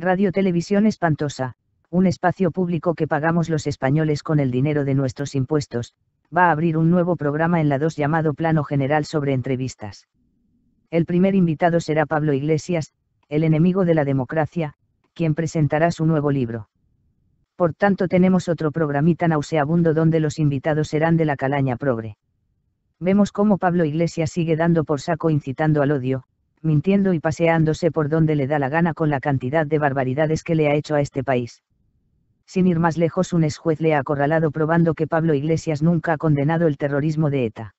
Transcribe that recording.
Radio Televisión espantosa, un espacio público que pagamos los españoles con el dinero de nuestros impuestos, va a abrir un nuevo programa en la 2 llamado Plano General sobre entrevistas. El primer invitado será Pablo Iglesias, el enemigo de la democracia, quien presentará su nuevo libro. Por tanto tenemos otro programita nauseabundo donde los invitados serán de la calaña progre. Vemos cómo Pablo Iglesias sigue dando por saco incitando al odio, mintiendo y paseándose por donde le da la gana con la cantidad de barbaridades que le ha hecho a este país. Sin ir más lejos, un ex juez le ha acorralado probando que Pablo Iglesias nunca ha condenado el terrorismo de ETA.